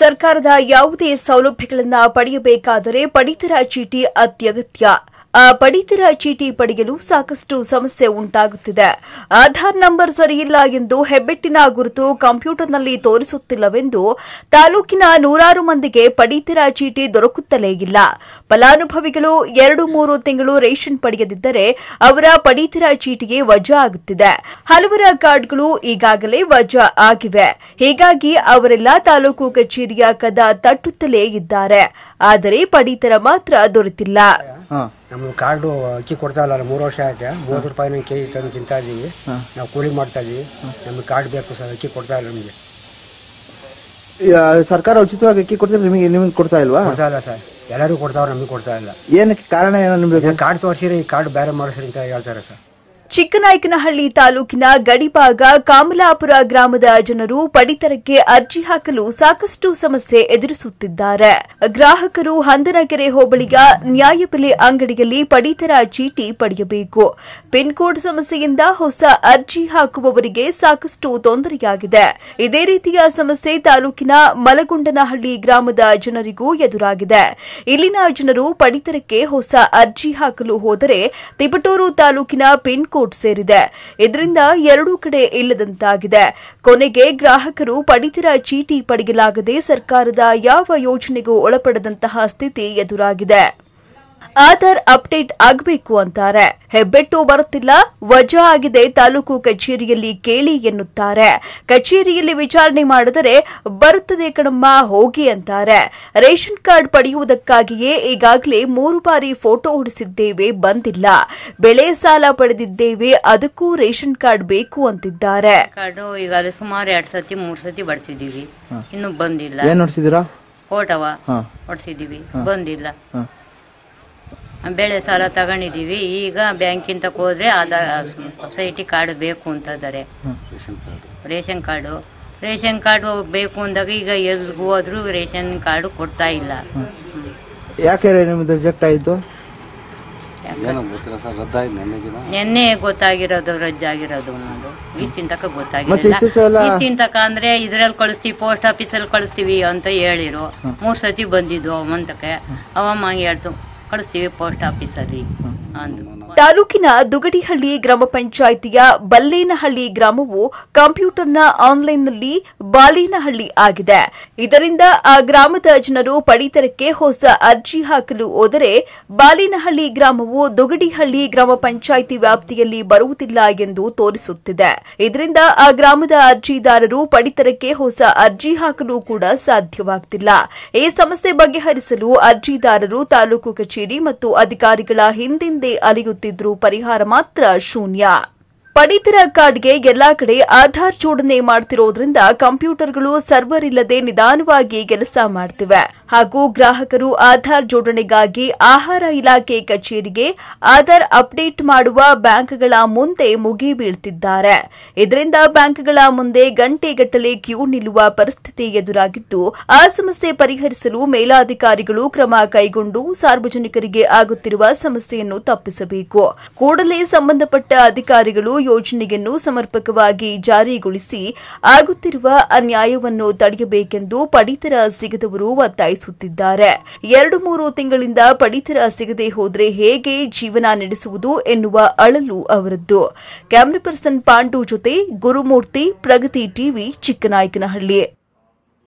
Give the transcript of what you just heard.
ಸರ್ಕಾರದ ಯಾವುದೇ ಸೌಲಭ್ಯಗಳನ್ನು ಪಡೆಯಬೇಕಾದರೆ ಪಡಿತರ ಚೀಟಿ ಅತ್ಯಗತ್ಯ ಪಡಿತರ ಚೀಟಿ ಪಡೆಯಲು ಸಾಕಷ್ಟು ಸಮಸ್ಯೆ ಉಂಟಾಗುತ್ತಿದೆ ಆಧಾರ್ ನಂಬರ್ ಸರಿಯಿಲ್ಲ ಎಂದು ಹೆಬ್ಬೆಟ್ಟಿನ ಗುರುತು ಕಂಪ್ಯೂಟರ್ನಲ್ಲಿ ತೋರಿಸುತ್ತಿಲ್ಲವೆಂದು ತಾಲೂಕಿನ ನೂರಾರು ಮಂದಿಗೆ ಪಡಿತರ ಚೀಟಿ ದೊರಕುತ್ತಲೇ ಇಲ್ಲ ಫಲಾನುಭವಿಗಳು ಎರಡು ಮೂರು ತಿಂಗಳು ರೇಷನ್ ಪಡೆಯದಿದ್ದರೆ ಅವರ ಪಡಿತರ ಚೀಟಿಗೆ ವಜಾ ಆಗುತ್ತಿದೆ ಹಲವರ ಕಾರ್ಡ್ಗಳು ಈಗಾಗಲೇ ವಜಾ ಆಗಿವೆ ಹೀಗಾಗಿ ಅವರೆಲ್ಲ ತಾಲೂಕು ಕಚೇರಿಯ ಕದ ತಟ್ಟುತ್ತಲೇ ಇದ್ದಾರೆ ಆದರೆ ಪಡಿತರ ಮಾತ್ರ ದೊರೆತಿಲ್ಲ ನಮ್ಮ ಕಾರ್ಡು ಅಕ್ಕಿ ಕೊಡ್ತಾ ಇಲ್ಲ ಮೂರು ವರ್ಷ ಆಯ್ತು ಮೂವತ್ತು ರೂಪಾಯಿ ನಂಗೆ ಕೆ ಜಿ ತಂದು ತಿಂತಾ ಇದ್ದೀವಿ ನಾವು ಕೂಲಿ ಮಾಡ್ತಾ ಇದೀವಿ ನಮಗೆ ಕಾರ್ಡ್ ಬೇಕು ಸರ್ ಅಕ್ಕಿ ಕೊಡ್ತಾ ಇಲ್ಲ ನಮಗೆ ಸರ್ಕಾರ ಉಚಿತವಾಗಿ ಅಕ್ಕಿ ಕೊಡ್ತಿದ್ರೆ ನಿಮಗೆ ನಿಮಗೆ ಕೊಡ್ತಾ ಇಲ್ವಾ ಕೊಡ್ತಾ ಇಲ್ಲ ಸರ್ ಎಲ್ಲರೂ ಕೊಡ್ತಾವ್ರೆ ನಮಗೆ ಕೊಡ್ತಾ ಇಲ್ಲ ಏನಕ್ಕೆ ಕಾರಣ ಏನೋ ನಿಮಗೆ ಕಾರ್ಡ್ ತೋರಿಸಿರಿ ಕಾರ್ಡ್ ಬೇರೆ ಮಾಡಿಸ್ರಿ ಅಂತ ಹೇಳ್ತಾರೆ ಸರ್ ಚಿಕ್ಕನಾಯಕನಹಳ್ಳಿ ತಾಲೂಕಿನ ಗಡಿಭಾಗ ಕಾಮಲಾಪುರ ಗ್ರಾಮದ ಜನರು ಪಡಿತರಕ್ಕೆ ಅರ್ಜಿ ಹಾಕಲು ಸಾಕಷ್ಟು ಸಮಸ್ಯೆ ಎದುರಿಸುತ್ತಿದ್ದಾರೆ ಗ್ರಾಹಕರು ಹಂದನಗೆರೆ ಹೋಬಳಿಯ ನ್ಯಾಯಬೆಲೆ ಅಂಗಡಿಯಲ್ಲಿ ಪಡಿತರ ಚೀಟಿ ಪಡೆಯಬೇಕು ಪಿನ್ ಕೋಡ್ ಸಮಸ್ಯೆಯಿಂದ ಹೊಸ ಅರ್ಜಿ ಹಾಕುವವರಿಗೆ ಸಾಕಷ್ಟು ತೊಂದರೆಯಾಗಿದೆ ಇದೇ ರೀತಿಯ ಸಮಸ್ಯೆ ತಾಲೂಕಿನ ಮಲಗುಂಡನಹಳ್ಳಿ ಗ್ರಾಮದ ಜನರಿಗೂ ಎದುರಾಗಿದೆ ಇಲ್ಲಿನ ಜನರು ಪಡಿತರಕ್ಕೆ ಹೊಸ ಅರ್ಜಿ ಹಾಕಲು ಹೋದರೆ ತಿಪಟೂರು ತಾಲೂಕಿನ ಪಿನ್ ಕೋರ್ಟ್ ಸೇರಿದೆ ಇದರಿಂದ ಎರಡೂ ಕಡೆ ಇಲ್ಲದಂತಾಗಿದೆ ಕೊನೆಗೆ ಗ್ರಾಹಕರು ಪಡಿತರ ಚೀಟಿ ಪಡೆಯಲಾಗದೆ ಸರ್ಕಾರದ ಯಾವ ಯೋಜನೆಗೂ ಒಳಪಡದಂತಹ ಸ್ಥಿತಿ ಎದುರಾಗಿದೆ ಆಧಾರ್ ಅಪ್ಡೇಟ್ ಆಗಬೇಕು ಅಂತಾರೆ ಹೆಬ್ಬೆಟ್ಟು ಬರುತ್ತಿಲ್ಲ ವಜಾ ಆಗಿದೆ ತಾಲೂಕು ಕಚೇರಿಯಲ್ಲಿ ಕೇಳಿ ಎನ್ನುತ್ತಾರೆ ಕಚೇರಿಯಲ್ಲಿ ವಿಚಾರಣೆ ಮಾಡಿದರೆ ಬರುತ್ತದೆ ಕಣಮ್ಮ ಹೋಗಿ ಅಂತಾರೆ ರೇಷನ್ ಕಾರ್ಡ್ ಪಡೆಯುವುದಕ್ಕಾಗಿಯೇ ಈಗಾಗಲೇ ಮೂರು ಬಾರಿ ಫೋಟೋ ಹೊಡಿಸಿದ್ದೇವೆ ಬಂದಿಲ್ಲ ಬೆಳೆ ಸಾಲ ಪಡೆದಿದ್ದೇವೆ ಅದಕ್ಕೂ ರೇಷನ್ ಕಾರ್ಡ್ ಬೇಕು ಅಂತಿದ್ದಾರೆ ಸುಮಾರು ಎರಡ್ ಸತಿ ಮೂರ್ ಸತಿ ಇನ್ನು ಬಂದಿಲ್ಲ ಫೋಟೋವಾ ಬಂದಿಲ್ಲ ಬೆಳೆ ಸಾಲ ತಗೊಂಡಿದ್ದೀವಿ ಈಗ ಬ್ಯಾಂಕಿಂದ ಹೋದ್ರೆ ಆಧಾರ್ ಸೊಸೈಟಿ ಕಾರ್ಡ್ ಬೇಕು ಇದ್ದಾರೆ ರೇಷನ್ ಕಾರ್ಡು ರೇಷನ್ ಕಾರ್ಡ್ ಬೇಕು ಅಂದಾಗ ಈಗ ಎಲ್ರಿಗೂ ಹೋದ್ರು ರೇಷನ್ ಕಾರ್ಡ್ ಕೊಡ್ತಾ ಇಲ್ಲ ಯಾಕೆ ನಿನ್ನೆ ಗೊತ್ತಾಗಿರೋದು ರಜಾಗಿರೋದು ಅನ್ನೋದು ಇಷ್ಟಿನ ತಕ ಗೊತ್ತಾಗಿಲ್ಲ ಇಷ್ಟಿನ ತಕ ಅಂದ್ರೆ ಇದ್ರಲ್ಲಿ ಕಳಿಸ್ತೀವಿ ಪೋಸ್ಟ್ ಆಫೀಸಲ್ಲಿ ಕಳಿಸ್ತೀವಿ ಅಂತ ಹೇಳಿರು ಮೂರ್ ಸತಿ ಬಂದಿದ್ದು ಅವಂತಕ್ಕೆ ಅವಮ್ಮ ಹೇಳ್ತು और सिविल पोस्ट ऑफिस ತಾಲೂಕಿನ ದುಗಡಿಹಳ್ಳಿ ಗ್ರಾಮ ಪಂಚಾಯಿತಿಯ ಬಲ್ಲೇನಹಳ್ಳಿ ಗ್ರಾಮವು ಕಂಪ್ಯೂಟರ್ನ ಆನ್ಲೈನ್ನಲ್ಲಿ ಬಾಲೇನಹಳ್ಳಿ ಆಗಿದೆ ಇದರಿಂದ ಆ ಗ್ರಾಮದ ಜನರು ಪಡಿತರಕ್ಕೆ ಹೊಸ ಅರ್ಜಿ ಹಾಕಲು ಹೋದರೆ ಬಾಲೇನಹಳ್ಳಿ ಗ್ರಾಮವು ದುಗಡಿಹಳ್ಳಿ ಗ್ರಾಮ ಪಂಚಾಯಿತಿ ವ್ಯಾಪ್ತಿಯಲ್ಲಿ ಬರುವುದಿಲ್ಲ ಎಂದು ತೋರಿಸುತ್ತಿದೆ ಇದರಿಂದ ಆ ಗ್ರಾಮದ ಅರ್ಜಿದಾರರು ಪಡಿತರಕ್ಕೆ ಹೊಸ ಅರ್ಜಿ ಹಾಕಲು ಕೂಡ ಸಾಧ್ಯವಾಗುತ್ತಿಲ್ಲ ಈ ಸಮಸ್ಯೆ ಬಗೆಹರಿಸಲು ಅರ್ಜಿದಾರರು ತಾಲೂಕು ಕಚೇರಿ ಮತ್ತು ಅಧಿಕಾರಿಗಳ ಹಿಂದಿಂದ ಅಲಿಯುತ್ತಿದ್ರು ಪರಿಹಾರ ಮಾತ್ರ ಶೂನ್ಯ ಪಡಿತರ ಕಾರ್ಡ್ಗೆ ಎಲ್ಲಾ ಕಡೆ ಆಧಾರ್ ಜೋಡಣೆ ಮಾಡ್ತಿರೋದ್ರಿಂದ ಕಂಪ್ಯೂಟರ್ಗಳು ಸರ್ವರ್ ಇಲ್ಲದೆ ನಿಧಾನವಾಗಿ ಕೆಲಸ ಮಾಡ್ತಿವೆ ಹಾಗೂ ಗ್ರಾಹಕರು ಆಧಾರ್ ಜೋಡಣೆಗಾಗಿ ಆಹಾರ ಇಲಾಖೆ ಕಚೇರಿಗೆ ಆಧಾರ್ ಅಪ್ಡೇಟ್ ಮಾಡುವ ಬ್ಯಾಂಕ್ಗಳ ಮುಂದೆ ಮುಗಿಬೀಳ್ತಿದ್ದಾರೆ ಇದರಿಂದ ಬ್ಯಾಂಕ್ಗಳ ಮುಂದೆ ಗಂಟೆಗಟ್ಟಲೆ ಕ್ಯೂ ನಿಲ್ಲುವ ಪರಿಸ್ಥಿತಿ ಎದುರಾಗಿದ್ದು ಆ ಸಮಸ್ಯೆ ಪರಿಹರಿಸಲು ಮೇಲಾಧಿಕಾರಿಗಳು ಕ್ರಮ ಕೈಗೊಂಡು ಸಾರ್ವಜನಿಕರಿಗೆ ಆಗುತ್ತಿರುವ ಸಮಸ್ಯೆಯನ್ನು ತಪ್ಪಿಸಬೇಕು ಕೂಡಲೇ ಸಂಬಂಧಪಟ್ಟ ಅಧಿಕಾರಿಗಳು ಯೋಜನೆಯನ್ನು ಸಮರ್ಪಕವಾಗಿ ಜಾರಿಗೊಳಿಸಿ ಆಗುತ್ತಿರುವ ಅನ್ಯಾಯವನ್ನು ತಡೆಯಬೇಕೆಂದು ಪಡಿತರ ಸಿಗದವರು ಒತ್ತಾಯಿಸಿದರು ಸುತ್ತಿದ್ದಾರೆ ಎರಡು ಮೂರು ತಿಂಗಳಿಂದ ಪಡಿತರ ಸಿಗದೆ ಹೋದ್ರೆ ಹೇಗೆ ಜೀವನ ನಡೆಸುವುದು ಎನ್ನುವ ಅಳಲು ಅವರದ್ದು ಕ್ಯಾಮ್ರಾ ಪರ್ಸನ್ ಪಾಂಡು ಜೊತೆ ಗುರುಮೂರ್ತಿ ಪ್ರಗತಿ ಟಿವಿ ಚಿಕ್ಕನಾಯಕನಹಳ್ಳಿ